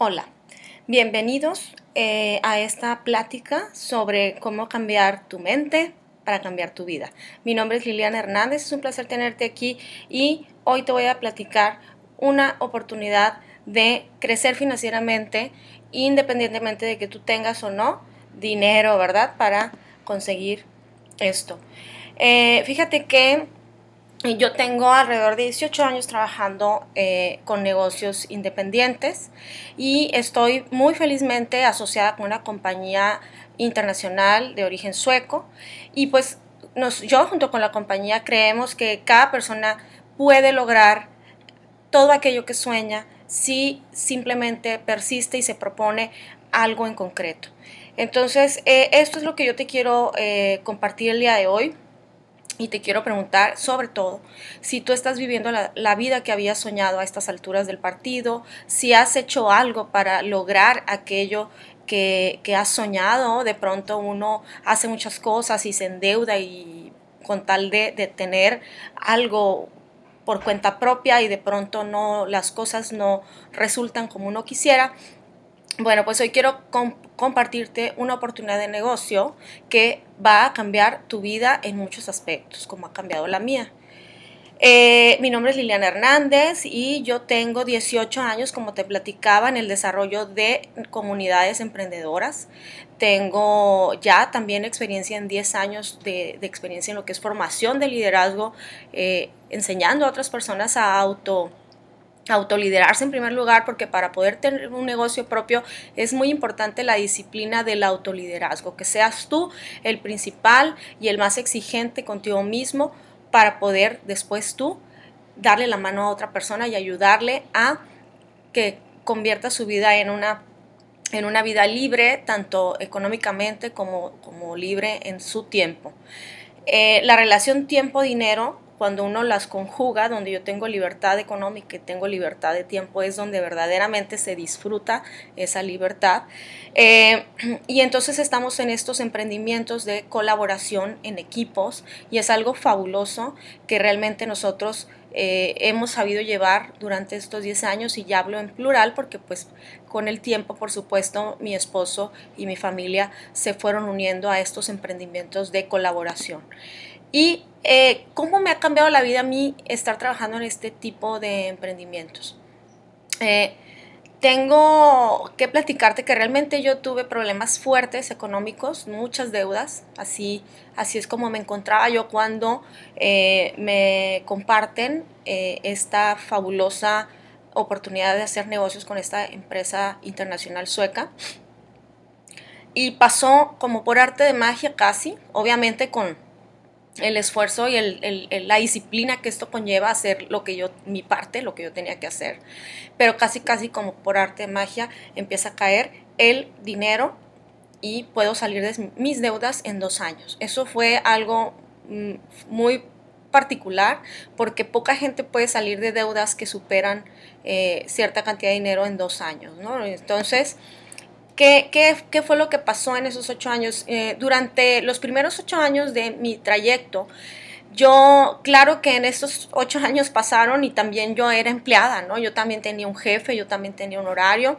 Hola, bienvenidos eh, a esta plática sobre cómo cambiar tu mente para cambiar tu vida. Mi nombre es Liliana Hernández, es un placer tenerte aquí y hoy te voy a platicar una oportunidad de crecer financieramente independientemente de que tú tengas o no dinero, ¿verdad? Para conseguir esto. Eh, fíjate que yo tengo alrededor de 18 años trabajando eh, con negocios independientes y estoy muy felizmente asociada con una compañía internacional de origen sueco y pues nos, yo junto con la compañía creemos que cada persona puede lograr todo aquello que sueña si simplemente persiste y se propone algo en concreto. Entonces, eh, esto es lo que yo te quiero eh, compartir el día de hoy y te quiero preguntar, sobre todo, si tú estás viviendo la, vida que habías soñado a estas alturas del partido, si has hecho algo para lograr aquello que, has soñado. De pronto uno hace muchas cosas y se endeuda y con tal de, de tener algo por cuenta propia y de pronto no las cosas no resultan como uno quisiera. Bueno, pues hoy quiero compartirte una oportunidad de negocio que va a cambiar tu vida en muchos aspectos, como ha cambiado la mía. Eh, mi nombre es Liliana Hernández y yo tengo 18 años, como te platicaba, en el desarrollo de comunidades emprendedoras. Tengo ya también experiencia en 10 años de, experiencia en lo que es formación de liderazgo, eh, enseñando a otras personas a auto autoliderarse en primer lugar, porque para poder tener un negocio propio es muy importante la disciplina del autoliderazgo, que seas tú el principal y el más exigente contigo mismo para poder después tú darle la mano a otra persona y ayudarle a que convierta su vida en una en una vida libre, tanto económicamente como, como libre en su tiempo. Eh, la relación tiempo-dinero cuando uno las conjuga, donde yo tengo libertad económica y tengo libertad de tiempo, es donde verdaderamente se disfruta esa libertad. Eh, y entonces estamos en estos emprendimientos de colaboración en equipos y es algo fabuloso que realmente nosotros... Eh, hemos sabido llevar durante estos 10 años y ya hablo en plural porque pues con el tiempo por supuesto mi esposo y mi familia se fueron uniendo a estos emprendimientos de colaboración. Y eh, cómo me ha cambiado la vida a mí estar trabajando en este tipo de emprendimientos. Eh, tengo que platicarte que realmente yo tuve problemas fuertes económicos, muchas deudas, así, así es como me encontraba yo cuando eh, me comparten esta fabulosa oportunidad de hacer negocios con esta empresa internacional sueca. Y pasó como por arte de magia casi, obviamente con el esfuerzo y el, la disciplina que esto conlleva hacer lo que yo, mi parte, lo que yo tenía que hacer. Pero casi, casi como por arte de magia empieza a caer el dinero y puedo salir de mis deudas en dos años. Eso fue algo mm, muy particular porque poca gente puede salir de deudas que superan eh, cierta cantidad de dinero en dos años. ¿no? Entonces, ¿Qué, fue lo que pasó en esos ocho años? Eh, durante los primeros ocho años de mi trayecto, yo, claro que en esos ocho años pasaron y también yo era empleada, ¿no? Yo también tenía un jefe, yo también tenía un horario.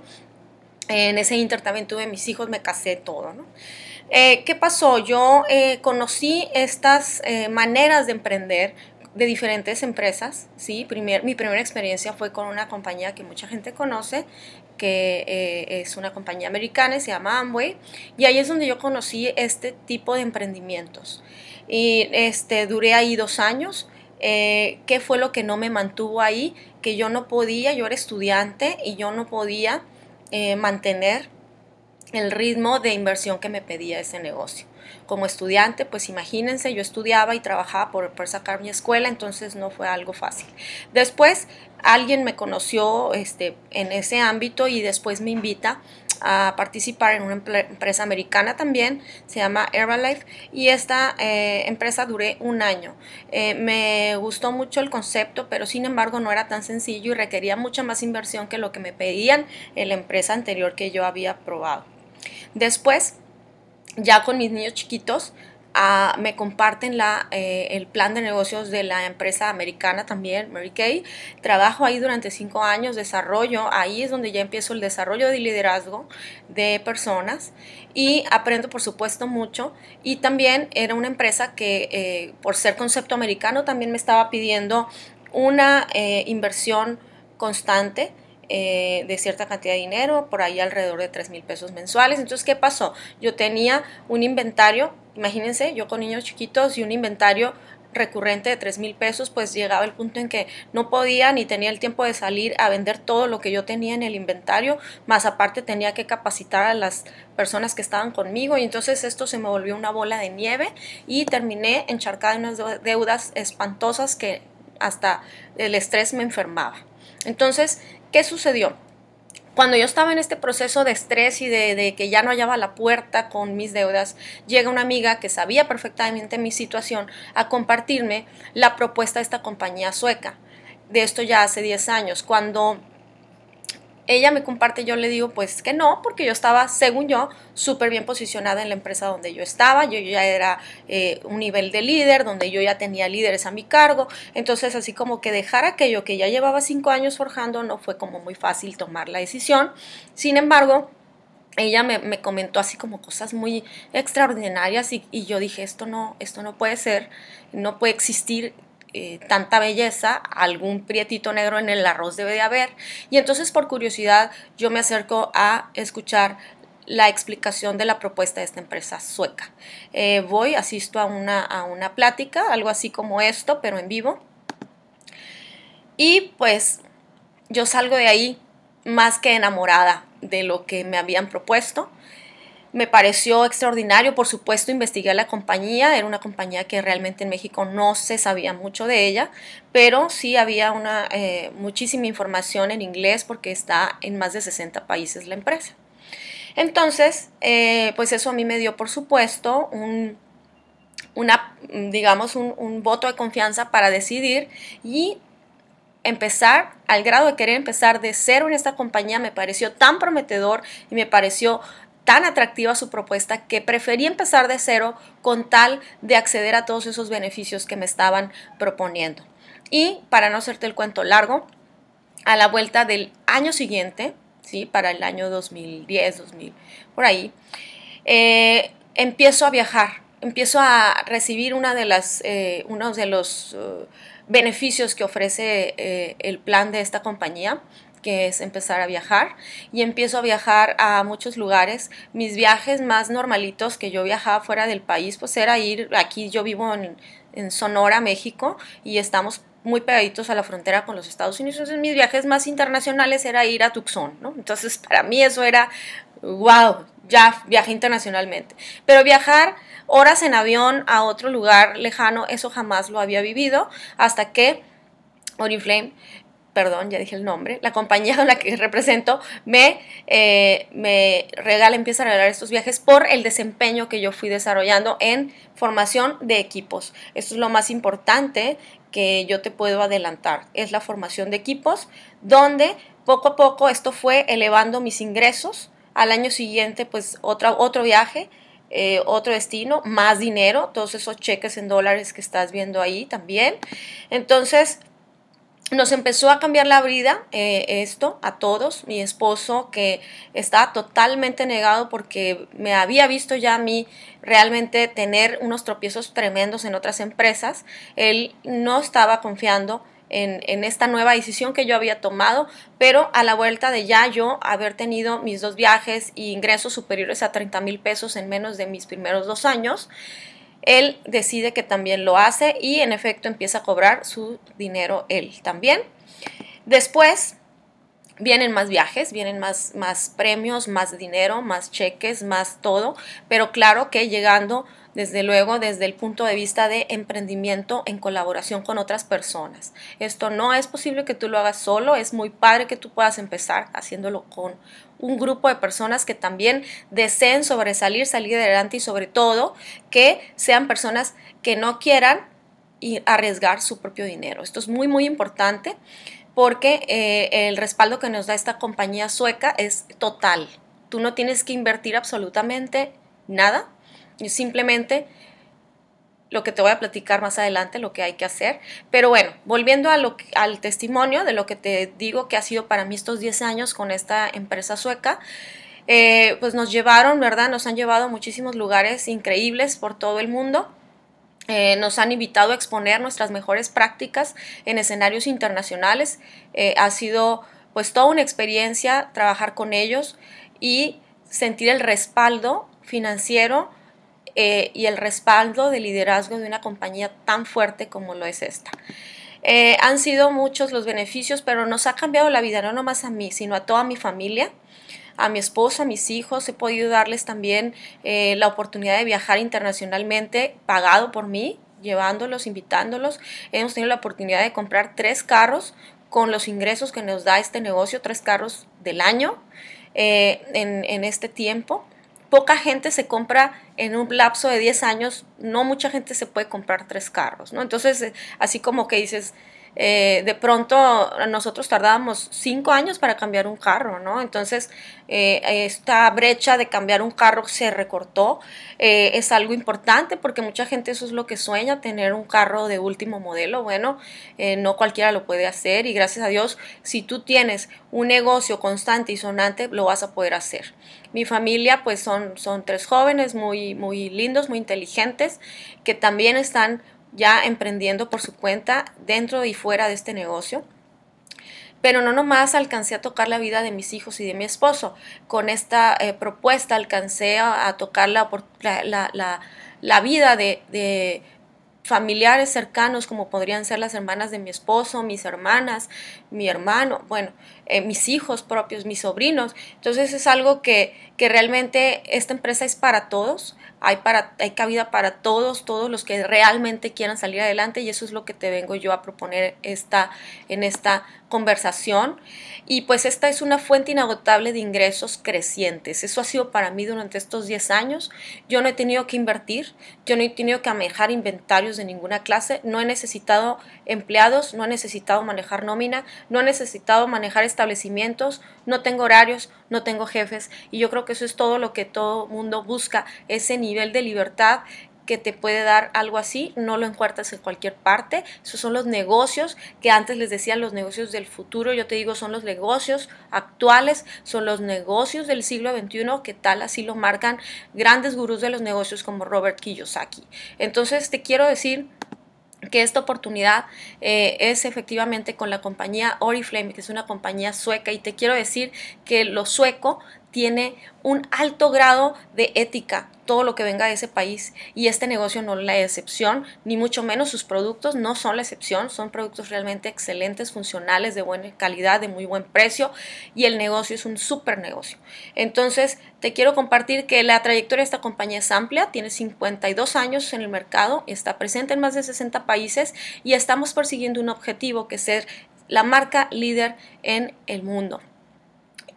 En ese inter también tuve mis hijos, me casé todo, ¿no? Eh, ¿Qué pasó? Yo eh, conocí estas maneras de emprender de diferentes empresas, ¿sí? mi primera experiencia fue con una compañía que mucha gente conoce, que eh, es una compañía americana, se llama Amway, y ahí es donde yo conocí este tipo de emprendimientos. Y este, duré ahí dos años. Eh, ¿Qué fue lo que no me mantuvo ahí? Que yo no podía, yo era estudiante y yo no podía eh, mantener el ritmo de inversión que me pedía ese negocio. Como estudiante, pues imagínense, yo estudiaba y trabajaba por, sacar mi escuela, entonces no fue algo fácil. Después alguien me conoció este, en ese ámbito y después me invita a participar en una empresa americana también, se llama Herbalife, y esta eh, empresa duré un año. Eh, me gustó mucho el concepto, pero sin embargo no era tan sencillo y requería mucha más inversión que lo que me pedían en la empresa anterior que yo había probado. Después, ya con mis niños chiquitos, ah, me comparten eh, el plan de negocios de la empresa americana también, Mary Kay. Trabajo ahí durante cinco años, desarrollo, ahí es donde ya empiezo el desarrollo de liderazgo de personas y aprendo por supuesto mucho. Y también era una empresa que eh, por ser concepto americano también me estaba pidiendo una eh, inversión constante eh, de cierta cantidad de dinero, por ahí alrededor de 3 mil pesos mensuales. Entonces, ¿qué pasó? Yo tenía un inventario, imagínense, yo con niños chiquitos y un inventario recurrente de 3 mil pesos, pues llegaba el punto en que no podía ni tenía el tiempo de salir a vender todo lo que yo tenía en el inventario, más aparte tenía que capacitar a las personas que estaban conmigo y entonces esto se me volvió una bola de nieve y terminé encharcada en unas deudas espantosas que hasta el estrés me enfermaba. Entonces, ¿Qué sucedió? Cuando yo estaba en este proceso de estrés y de, que ya no hallaba la puerta con mis deudas, llega una amiga que sabía perfectamente mi situación a compartirme la propuesta de esta compañía sueca. De esto ya hace 10 años, cuando ella me comparte, yo le digo pues que no, porque yo estaba, según yo, súper bien posicionada en la empresa donde yo estaba, yo ya era eh, un nivel de líder, donde yo ya tenía líderes a mi cargo, entonces así como que dejar aquello que ya llevaba cinco años forjando no fue como muy fácil tomar la decisión, sin embargo, ella me, comentó así como cosas muy extraordinarias y, y, yo dije, esto no, esto no puede ser, no puede existir eh, tanta belleza, algún prietito negro en el arroz debe de haber. Y entonces por curiosidad yo me acerco a escuchar la explicación de la propuesta de esta empresa sueca. Eh, voy, asisto a una, a una plática, algo así como esto, pero en vivo. Y pues yo salgo de ahí más que enamorada de lo que me habían propuesto. Me pareció extraordinario, por supuesto, investigar la compañía, era una compañía que realmente en México no se sabía mucho de ella, pero sí había una, eh, muchísima información en inglés porque está en más de 60 países la empresa. Entonces, eh, pues eso a mí me dio, por supuesto, un, una, digamos, un, un voto de confianza para decidir y empezar, al grado de querer empezar de cero en esta compañía, me pareció tan prometedor y me pareció tan atractiva su propuesta que preferí empezar de cero con tal de acceder a todos esos beneficios que me estaban proponiendo. Y para no hacerte el cuento largo, a la vuelta del año siguiente, ¿sí? para el año 2010, 2000, por ahí, eh, empiezo a viajar, empiezo a recibir una de las, eh, uno de los eh, beneficios que ofrece eh, el plan de esta compañía, que es empezar a viajar y empiezo a viajar a muchos lugares. Mis viajes más normalitos que yo viajaba fuera del país, pues era ir, aquí yo vivo en, Sonora, México, y estamos muy pegaditos a la frontera con los Estados Unidos. Entonces mis viajes más internacionales era ir a Tucson, ¿no? Entonces para mí eso era, wow, ya viajé internacionalmente. Pero viajar horas en avión a otro lugar lejano, eso jamás lo había vivido hasta que Oriflame perdón, ya dije el nombre, la compañía con la que represento, me, eh, me regala, empieza a regalar estos viajes por el desempeño que yo fui desarrollando en formación de equipos. Esto es lo más importante que yo te puedo adelantar, es la formación de equipos, donde poco a poco esto fue elevando mis ingresos. Al año siguiente, pues otro viaje, eh, otro destino, más dinero, todos esos cheques en dólares que estás viendo ahí también. Entonces, nos empezó a cambiar la vida eh, esto a todos. Mi esposo que estaba totalmente negado porque me había visto ya a mí realmente tener unos tropiezos tremendos en otras empresas. Él no estaba confiando en, en, esta nueva decisión que yo había tomado, pero a la vuelta de ya yo haber tenido mis dos viajes y e ingresos superiores a 30 mil pesos en menos de mis primeros dos años, él decide que también lo hace y en efecto empieza a cobrar su dinero él también. Después vienen más viajes, vienen más, más premios, más dinero, más cheques, más todo, pero claro que llegando desde luego desde el punto de vista de emprendimiento en colaboración con otras personas. Esto no es posible que tú lo hagas solo, es muy padre que tú puedas empezar haciéndolo con un grupo de personas que también deseen sobresalir, salir adelante y sobre todo que sean personas que no quieran arriesgar su propio dinero. Esto es muy, muy importante porque eh, el respaldo que nos da esta compañía sueca es total. Tú no tienes que invertir absolutamente nada, simplemente lo que te voy a platicar más adelante, lo que hay que hacer. Pero bueno, volviendo a lo, al testimonio de lo que te digo que ha sido para mí estos 10 años con esta empresa sueca, eh, pues nos llevaron, ¿verdad? Nos han llevado a muchísimos lugares increíbles por todo el mundo. Eh, nos han invitado a exponer nuestras mejores prácticas en escenarios internacionales. Eh, ha sido pues toda una experiencia trabajar con ellos y sentir el respaldo financiero eh, y el respaldo de liderazgo de una compañía tan fuerte como lo es esta. Eh, han sido muchos los beneficios, pero nos ha cambiado la vida, no nomás a mí, sino a toda mi familia a mi esposo, a mis hijos, he podido darles también eh, la oportunidad de viajar internacionalmente pagado por mí, llevándolos, invitándolos. Hemos tenido la oportunidad de comprar tres carros con los ingresos que nos da este negocio, tres carros del año en, este tiempo poca gente se compra en un lapso de 10 años, no mucha gente se puede comprar tres carros, ¿no? Entonces, eh, así como que dices, eh, de pronto nosotros tardábamos cinco años para cambiar un carro, ¿no? Entonces, eh, esta brecha de cambiar un carro se recortó. Eh, es algo importante porque mucha gente eso es lo que sueña, tener un carro de último modelo. Bueno, no cualquiera lo puede hacer y gracias a Dios, si tú tienes un negocio constante y sonante, lo vas a poder hacer. Mi familia, pues son, son tres jóvenes muy, muy lindos, muy inteligentes, que también están ya emprendiendo por su cuenta dentro y fuera de este negocio. Pero no nomás alcancé a tocar la vida de mis hijos y de mi esposo. Con esta eh, propuesta alcancé a, tocar la, la, la, vida de, de familiares cercanos como podrían ser las hermanas de mi esposo, mis hermanas, mi hermano, bueno, eh, mis hijos propios, mis sobrinos. Entonces es algo que, que realmente esta empresa es para todos, hay, para, hay cabida para todos, todos los que realmente quieran salir adelante y eso es lo que te vengo yo a proponer esta, en esta conversación. Y pues esta es una fuente inagotable de ingresos crecientes. Eso ha sido para mí durante estos 10 años. Yo no he tenido que invertir, yo no he tenido que manejar inventarios de ninguna clase, no he necesitado empleados, no he necesitado manejar nómina, no he necesitado manejar este establecimientos, no tengo horarios, no tengo jefes y yo creo que eso es todo lo que todo mundo busca, ese nivel de libertad que te puede dar algo así, no lo encuentras en cualquier parte. Esos son los negocios que antes les decían los negocios del futuro, yo te digo son los negocios actuales, son los negocios del siglo XXI, que tal así lo marcan grandes gurús de los negocios como Robert Kiyosaki. Entonces te quiero decir que esta oportunidad eh, es efectivamente con la compañía Oriflame, que es una compañía sueca, y te quiero decir que lo sueco tiene un alto grado de ética todo lo que venga de ese país y este negocio no es la excepción, ni mucho menos sus productos no son la excepción, son productos realmente excelentes, funcionales, de buena calidad, de muy buen precio y el negocio es un súper negocio. Entonces, te quiero compartir que la trayectoria de esta compañía es amplia, tiene 52 años en el mercado, está presente en más de 60 países y estamos persiguiendo un objetivo que es ser la marca líder en el mundo.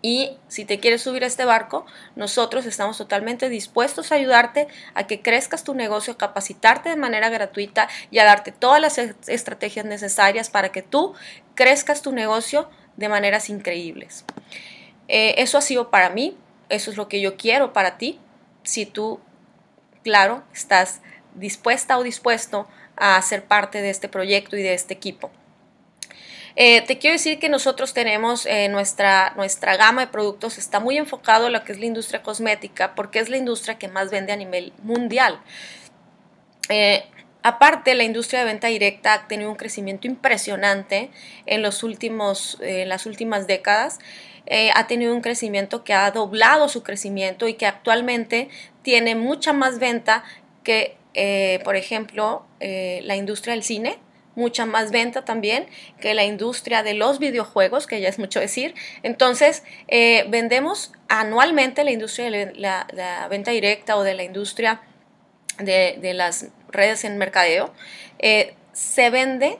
Y si te quieres subir a este barco, nosotros estamos totalmente dispuestos a ayudarte a que crezcas tu negocio, a capacitarte de manera gratuita y a darte todas las estrategias necesarias para que tú crezcas tu negocio de maneras increíbles. Eh, eso ha sido para mí, eso es lo que yo quiero para ti, si tú, claro, estás dispuesta o dispuesto a ser parte de este proyecto y de este equipo. Eh, te quiero decir que nosotros tenemos eh, nuestra, nuestra gama de productos, está muy enfocado en lo que es la industria cosmética, porque es la industria que más vende a nivel mundial. Eh, aparte, la industria de venta directa ha tenido un crecimiento impresionante en, los últimos, en las últimas décadas. ha tenido un crecimiento que ha doblado su crecimiento y que actualmente tiene mucha más venta que, por ejemplo, la industria del cine, mucha más venta también que la industria de los videojuegos, que ya es mucho decir. Entonces, eh, vendemos anualmente la industria de la, venta directa o de la industria de, de las redes en mercadeo. Eh, se vende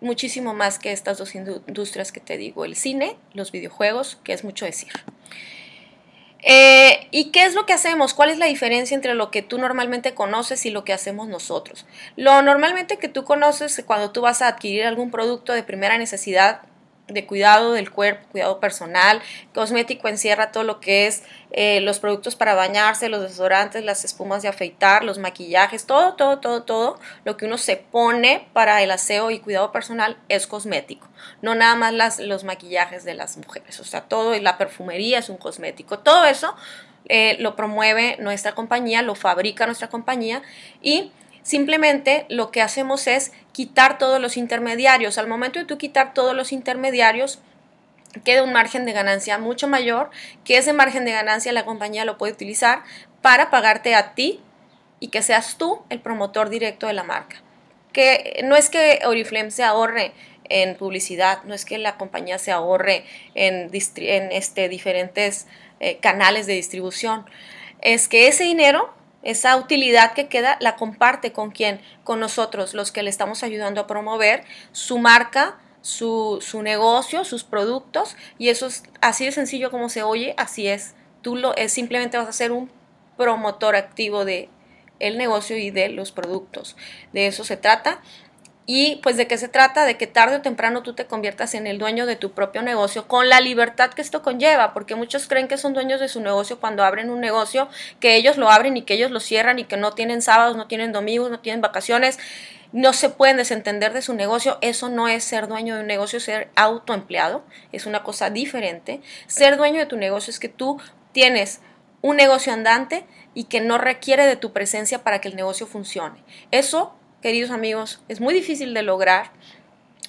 muchísimo más que estas dos industrias que te digo, el cine, los videojuegos, que es mucho decir. Eh, ¿Y qué es lo que hacemos? ¿Cuál es la diferencia entre lo que tú normalmente conoces y lo que hacemos nosotros? Lo normalmente que tú conoces cuando tú vas a adquirir algún producto de primera necesidad, de cuidado del cuerpo, cuidado personal. Cosmético encierra todo lo que es eh, los productos para bañarse, los desodorantes, las espumas de afeitar, los maquillajes, todo, todo, todo, todo lo que uno se pone para el aseo y cuidado personal es cosmético. No nada más las, los maquillajes de las mujeres, o sea, todo y la perfumería es un cosmético. Todo eso eh, lo promueve nuestra compañía, lo fabrica nuestra compañía y Simplemente lo que hacemos es quitar todos los intermediarios. Al momento de tú quitar todos los intermediarios, queda un margen de ganancia mucho mayor, que ese margen de ganancia la compañía lo puede utilizar para pagarte a ti y que seas tú el promotor directo de la marca. Que no es que Oriflame se ahorre en publicidad, no es que la compañía se ahorre en, este, diferentes eh, canales de distribución, es que ese dinero esa utilidad que queda la comparte con quién, con nosotros, los que le estamos ayudando a promover su marca, su, negocio, sus productos, y eso es así de sencillo como se oye, así es. Tú lo, es, simplemente vas a ser un promotor activo de el negocio y de los productos. De eso se trata. Y pues de qué se trata, de que tarde o temprano tú te conviertas en el dueño de tu propio negocio con la libertad que esto conlleva, porque muchos creen que son dueños de su negocio cuando abren un negocio, que ellos lo abren y que ellos lo cierran y que no tienen sábados, no tienen domingos, no tienen vacaciones, no se pueden desentender de su negocio. Eso no es ser dueño de un negocio, ser autoempleado, es una cosa diferente. Ser dueño de tu negocio es que tú tienes un negocio andante y que no requiere de tu presencia para que el negocio funcione. Eso queridos amigos, es muy difícil de lograr,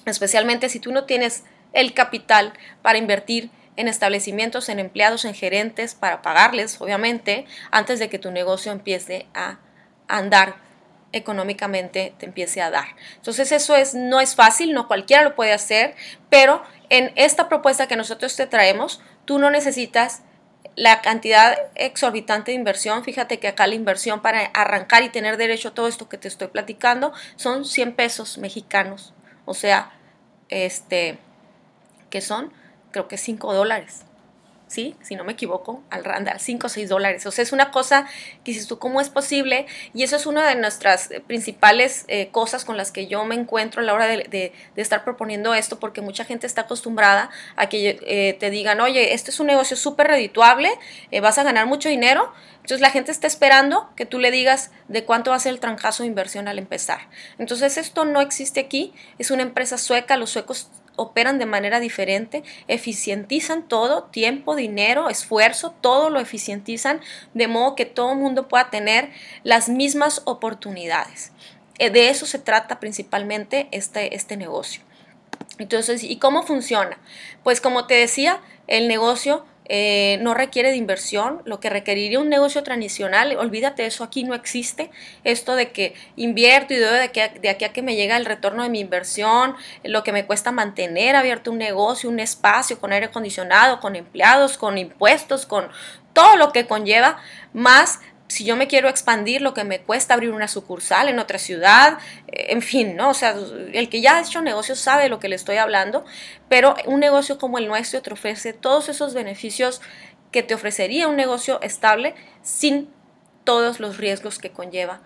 especialmente si tú no tienes el capital para invertir en establecimientos, en empleados, en gerentes, para pagarles, obviamente, antes de que tu negocio empiece a andar económicamente te empiece a dar. Entonces eso es, no es fácil, no cualquiera lo puede hacer, pero en esta propuesta que nosotros te traemos, tú no necesitas la cantidad exorbitante de inversión, fíjate que acá la inversión para arrancar y tener derecho a todo esto que te estoy platicando son 100 pesos mexicanos, o sea, este, que son creo que 5 dólares. ¿sí? Si no me equivoco, al random 5 o 6 dólares. O sea, es una cosa que dices tú, ¿cómo es posible? Y eso es una de nuestras eh, principales eh, cosas con las que yo me encuentro a la hora de, estar proponiendo esto, porque mucha gente está acostumbrada a que eh, te digan, oye, este es un negocio súper redituable, vas a ganar mucho dinero. Entonces la gente está esperando que tú le digas de cuánto va a ser el trancazo de inversión al empezar. Entonces esto no existe aquí, es una empresa sueca, los suecos operan de manera diferente, eficientizan todo, tiempo, dinero, esfuerzo, todo lo eficientizan de modo que todo el mundo pueda tener las mismas oportunidades. Eh, de eso se trata principalmente este, este negocio. Entonces, ¿y cómo funciona? Pues como te decía, el negocio eh, no requiere de inversión, lo que requeriría un negocio tradicional, olvídate eso, aquí no existe, esto de que invierto y de aquí, a, de aquí a que me llega el retorno de mi inversión, lo que me cuesta mantener abierto un negocio, un espacio con aire acondicionado, con empleados, con impuestos, con todo lo que conlleva, más si yo me quiero expandir, lo que me cuesta abrir una sucursal en otra ciudad, eh, en fin, ¿no? O sea, el que ya ha hecho negocios sabe de lo que le estoy hablando, pero un negocio como el nuestro te ofrece todos esos beneficios que te ofrecería un negocio estable sin todos los riesgos que conlleva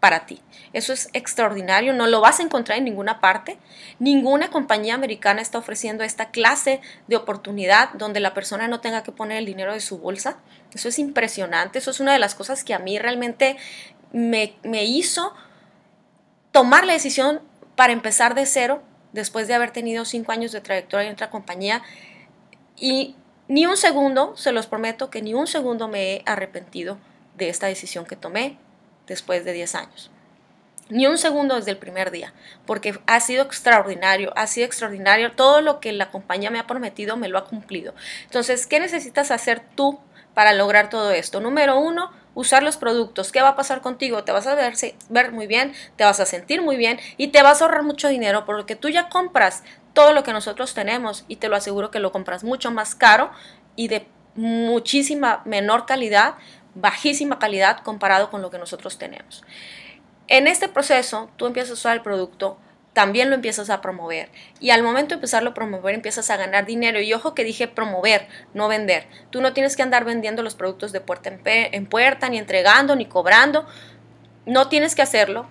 para ti. Eso es extraordinario, no lo vas a encontrar en ninguna parte. Ninguna compañía americana está ofreciendo esta clase de oportunidad donde la persona no tenga que poner el dinero de su bolsa. Eso es impresionante, eso es una de las cosas que a mí realmente me, me hizo tomar la decisión para empezar de cero después de haber tenido cinco años de trayectoria en otra compañía. Y ni un segundo, se los prometo que ni un segundo me he arrepentido de esta decisión que tomé después de 10 años. Ni un segundo desde el primer día, porque ha sido extraordinario, ha sido extraordinario. Todo lo que la compañía me ha prometido me lo ha cumplido. Entonces, ¿qué necesitas hacer tú para lograr todo esto? Número uno, usar los productos. ¿Qué va a pasar contigo? Te vas a ver, ver, muy bien, te vas a sentir muy bien y te vas a ahorrar mucho dinero porque tú ya compras todo lo que nosotros tenemos y te lo aseguro que lo compras mucho más caro y de muchísima menor calidad bajísima calidad comparado con lo que nosotros tenemos. En este proceso, tú empiezas a usar el producto, también lo empiezas a promover. Y al momento de empezarlo a promover, empiezas a ganar dinero. Y ojo que dije promover, no vender. Tú no tienes que andar vendiendo los productos de puerta en, puerta, ni entregando, ni cobrando. No tienes que hacerlo,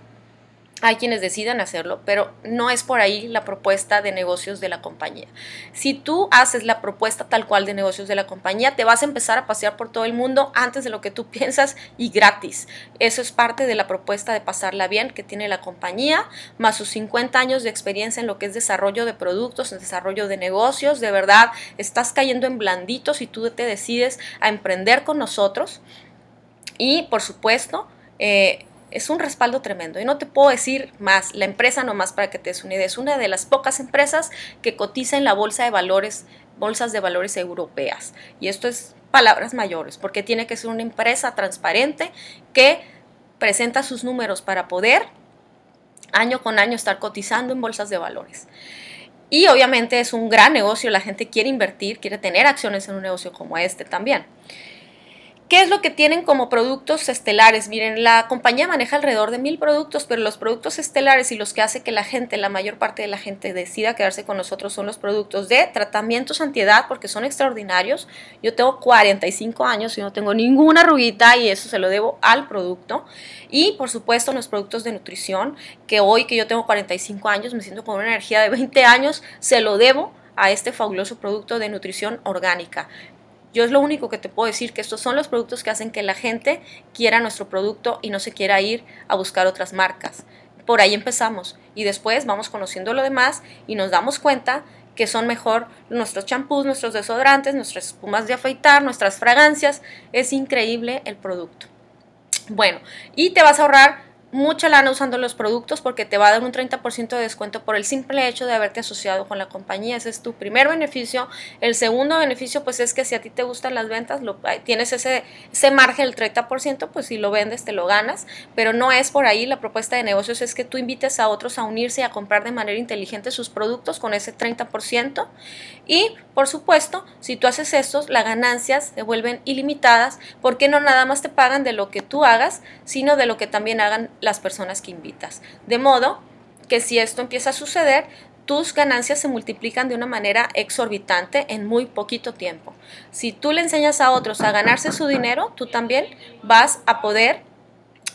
hay quienes decidan hacerlo, pero no es por ahí la propuesta de negocios de la compañía. Si tú haces la propuesta tal cual de negocios de la compañía, te vas a empezar a pasear por todo el mundo antes de lo que tú piensas y gratis. Eso es parte de la propuesta de pasarla bien que tiene la compañía, más sus 50 años de experiencia en lo que es desarrollo de productos, en desarrollo de negocios. De verdad, estás cayendo en blanditos si tú te decides a emprender con nosotros. Y por supuesto, eh, es un respaldo tremendo. Y no te puedo decir más, la empresa no más para que te des una idea, es una de las pocas empresas que cotiza en la bolsa de valores, bolsas de valores europeas. Y esto es palabras mayores, porque tiene que ser una empresa transparente que presenta sus números para poder año con año estar cotizando en bolsas de valores. Y obviamente es un gran negocio, la gente quiere invertir, quiere tener acciones en un negocio como este también. ¿Qué es lo que tienen como productos estelares? Miren, la compañía maneja alrededor de mil productos, pero los productos estelares y los que hace que la gente, la mayor parte de la gente, decida quedarse con nosotros son los productos de tratamientos antiedad porque son extraordinarios. Yo tengo 45 años y no tengo ninguna ruguita y eso se lo debo al producto. Y por supuesto los productos de nutrición, que hoy que yo tengo 45 años me siento con una energía de 20 años, se lo debo a este fabuloso producto de nutrición orgánica. Yo es lo único que te puedo decir, que estos son los productos que hacen que la gente quiera nuestro producto y no se quiera ir a buscar otras marcas. Por ahí empezamos y después vamos conociendo lo demás y nos damos cuenta que son mejor nuestros champús, nuestros desodorantes, nuestras espumas de afeitar, nuestras fragancias. Es increíble el producto. Bueno, y te vas a ahorrar mucha lana usando los productos porque te va a dar un 30% de descuento por el simple hecho de haberte asociado con la compañía. Ese es tu primer beneficio. El segundo beneficio pues es que si a ti te gustan las ventas, lo, tienes ese, ese margen del 30%, pues si lo vendes te lo ganas, pero no es por ahí. La propuesta de negocios es que tú invites a otros a unirse y a comprar de manera inteligente sus productos con ese 30%. Y por supuesto, si tú haces esto, las ganancias se vuelven ilimitadas porque no nada más te pagan de lo que tú hagas, sino de lo que también hagan las personas que invitas. De modo que si esto empieza a suceder, tus ganancias se multiplican de una manera exorbitante en muy poquito tiempo. Si tú le enseñas a otros a ganarse su dinero, tú también vas a poder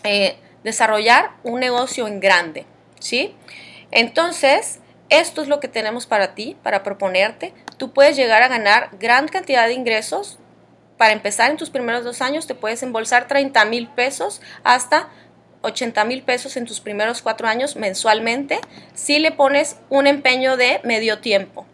eh, desarrollar un negocio en grande, ¿sí? Entonces, esto es lo que tenemos para ti, para proponerte. Tú puedes llegar a ganar gran cantidad de ingresos. Para empezar, en tus primeros dos años te puedes embolsar 30 mil pesos hasta 80 mil pesos en tus primeros cuatro años mensualmente si le pones un empeño de medio tiempo.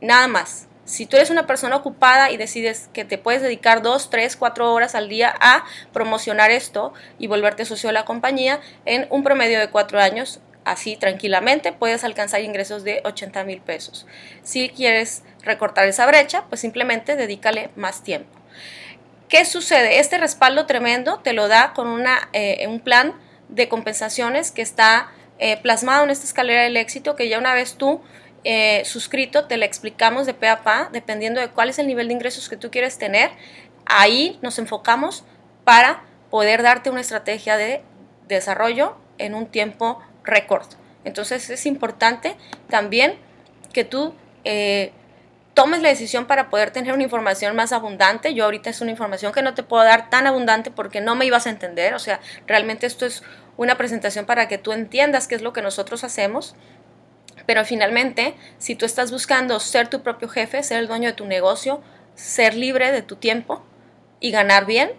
Nada más. Si tú eres una persona ocupada y decides que te puedes dedicar dos tres cuatro horas al día a promocionar esto y volverte socio de la compañía, en un promedio de cuatro años, así tranquilamente, puedes alcanzar ingresos de 80 mil pesos. Si quieres recortar esa brecha, pues simplemente dedícale más tiempo. ¿Qué sucede? Este respaldo tremendo te lo da con una, eh, un plan de compensaciones que está eh, plasmado en esta escalera del éxito que ya una vez tú eh, suscrito te la explicamos de pe a pa, dependiendo de cuál es el nivel de ingresos que tú quieres tener. Ahí nos enfocamos para poder darte una estrategia de desarrollo en un tiempo récord. Entonces es importante también que tú eh, tomes la decisión para poder tener una información más abundante. Yo ahorita es una información que no te puedo dar tan abundante porque no me ibas a entender. O sea, realmente esto es una presentación para que tú entiendas qué es lo que nosotros hacemos. Pero finalmente, si tú estás buscando ser tu propio jefe, ser el dueño de tu negocio, ser libre de tu tiempo y ganar bien,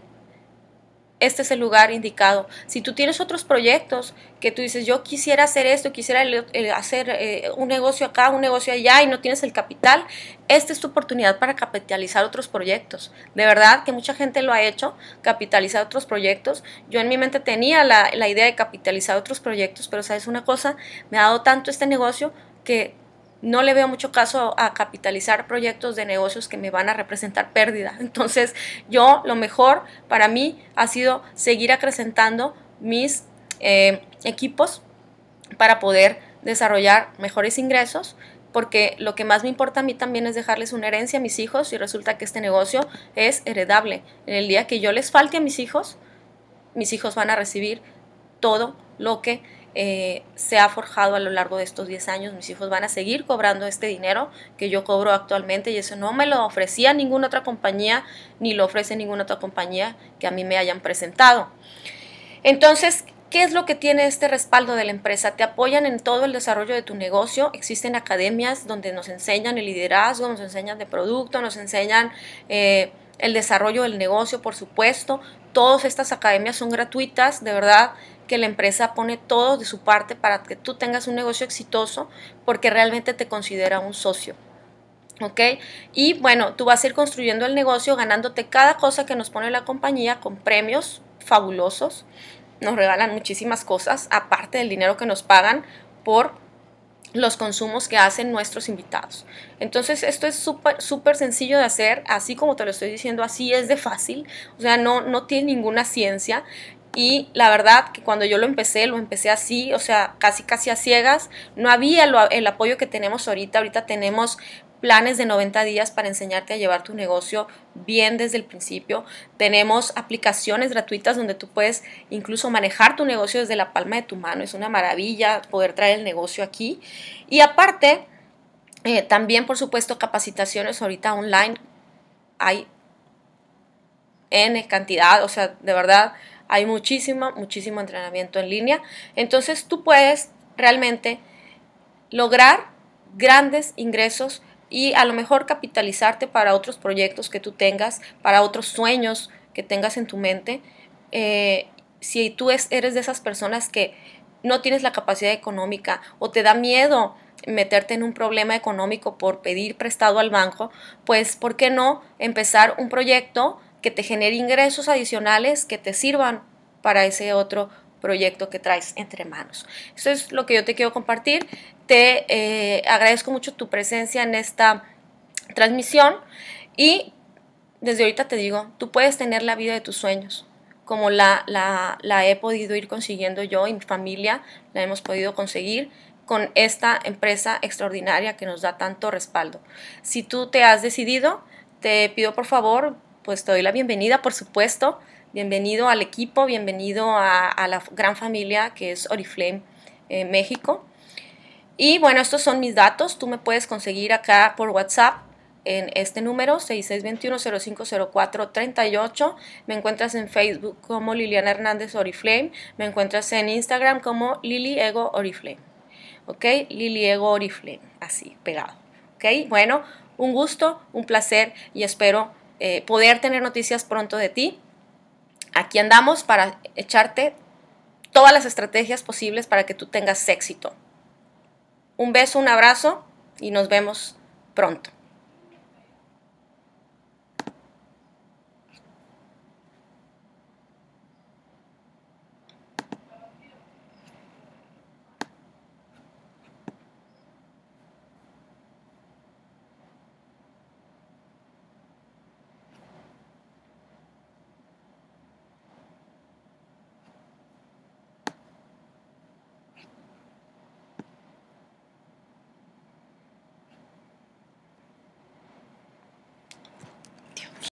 este es el lugar indicado. Si tú tienes otros proyectos que tú dices, yo quisiera hacer esto, quisiera hacer eh, un negocio acá, un negocio allá y no tienes el capital, esta es tu oportunidad para capitalizar otros proyectos. De verdad que mucha gente lo ha hecho, capitalizar otros proyectos. Yo en mi mente tenía la, la idea de capitalizar otros proyectos, pero sabes una cosa, me ha dado tanto este negocio que no le veo mucho caso a capitalizar proyectos de negocios que me van a representar pérdida. Entonces, yo lo mejor para mí ha sido seguir acrecentando mis eh, equipos para poder desarrollar mejores ingresos, porque lo que más me importa a mí también es dejarles una herencia a mis hijos y resulta que este negocio es heredable. En el día que yo les falte a mis hijos, mis hijos van a recibir todo lo que eh, se ha forjado a lo largo de estos 10 años. Mis hijos van a seguir cobrando este dinero que yo cobro actualmente y eso no me lo ofrecía ninguna otra compañía ni lo ofrece ninguna otra compañía que a mí me hayan presentado. Entonces, ¿Qué es lo que tiene este respaldo de la empresa? Te apoyan en todo el desarrollo de tu negocio. Existen academias donde nos enseñan el liderazgo, nos enseñan de producto, nos enseñan eh, el desarrollo del negocio, por supuesto. Todas estas academias son gratuitas, de verdad que la empresa pone todo de su parte para que tú tengas un negocio exitoso porque realmente te considera un socio. ¿Ok? Y bueno, tú vas a ir construyendo el negocio ganándote cada cosa que nos pone la compañía con premios fabulosos. Nos regalan muchísimas cosas, aparte del dinero que nos pagan por los consumos que hacen nuestros invitados. Entonces, esto es súper, súper sencillo de hacer, así como te lo estoy diciendo, así es de fácil, o sea, no, no tiene ninguna ciencia. Y la verdad que cuando yo lo empecé, lo empecé así, o sea, casi casi a ciegas. No había el apoyo que tenemos ahorita. Ahorita tenemos planes de 90 días para enseñarte a llevar tu negocio bien desde el principio. Tenemos aplicaciones gratuitas donde tú puedes incluso manejar tu negocio desde la palma de tu mano. Es una maravilla poder traer el negocio aquí. Y aparte, eh, también por supuesto capacitaciones ahorita online. Hay N cantidad, o sea, de verdad hay muchísimo, muchísimo entrenamiento en línea. Entonces tú puedes realmente lograr grandes ingresos y a lo mejor capitalizarte para otros proyectos que tú tengas, para otros sueños que tengas en tu mente. Eh, si tú eres de esas personas que no tienes la capacidad económica o te da miedo meterte en un problema económico por pedir prestado al banco, pues ¿por qué no empezar un proyecto que te genere ingresos adicionales que te sirvan para ese otro proyecto que traes entre manos. Eso es lo que yo te quiero compartir. Te eh, agradezco mucho tu presencia en esta transmisión y desde ahorita te digo, tú puedes tener la vida de tus sueños, como la, la he podido ir consiguiendo yo y mi familia, la hemos podido conseguir con esta empresa extraordinaria que nos da tanto respaldo. Si tú te has decidido, te pido por favor pues te doy la bienvenida, por supuesto. Bienvenido al equipo, bienvenido a, la gran familia que es Oriflame eh, México. Y bueno, estos son mis datos. Tú me puedes conseguir acá por WhatsApp en este número 6621 38 Me encuentras en Facebook como Liliana Hernández Oriflame. Me encuentras en Instagram como Lili Ego Oriflame. ¿Ok? Lili Ego Oriflame. Así, pegado. ¿Ok? Bueno, un gusto, un placer y espero eh, poder tener noticias pronto de ti. Aquí andamos para echarte todas las estrategias posibles para que tú tengas éxito. Un beso, un abrazo y nos vemos pronto.